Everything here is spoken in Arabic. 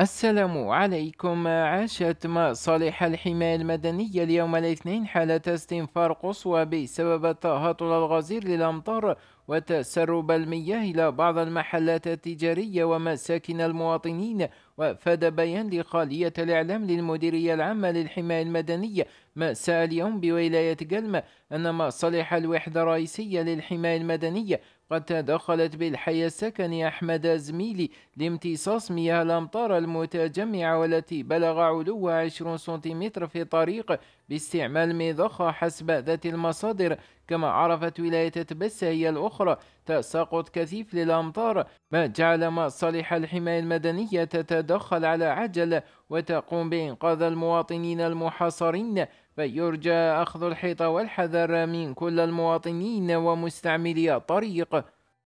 السلام عليكم عاشت مصالح الحماية المدنية اليوم الاثنين حالة استنفار قصوى بسبب التهطل الغزير للأمطار وتسرب المياه إلى بعض المحلات التجارية ومساكن المواطنين وفاد بيان لخالية الإعلام للمديرية العامة للحماية المدنية مساء اليوم بولاية قلمة أن مصالح الوحدة الرئيسية للحماية المدنية قد تدخلت بالحي السكني أحمد زميلي لامتصاص مياه الأمطار المتجمعة والتي بلغ علوها 20 سنتيمتر في طريق باستعمال مضخة حسب ذات المصادر كما عرفت ولاية تبسة هي الأخرى أخرى تساقط كثيف للأمطار ما جعل مصالح الحماية المدنية تتدخل على عجل وتقوم بإنقاذ المواطنين المحاصرين فيرجى أخذ الحيطة والحذر من كل المواطنين ومستعملي الطريق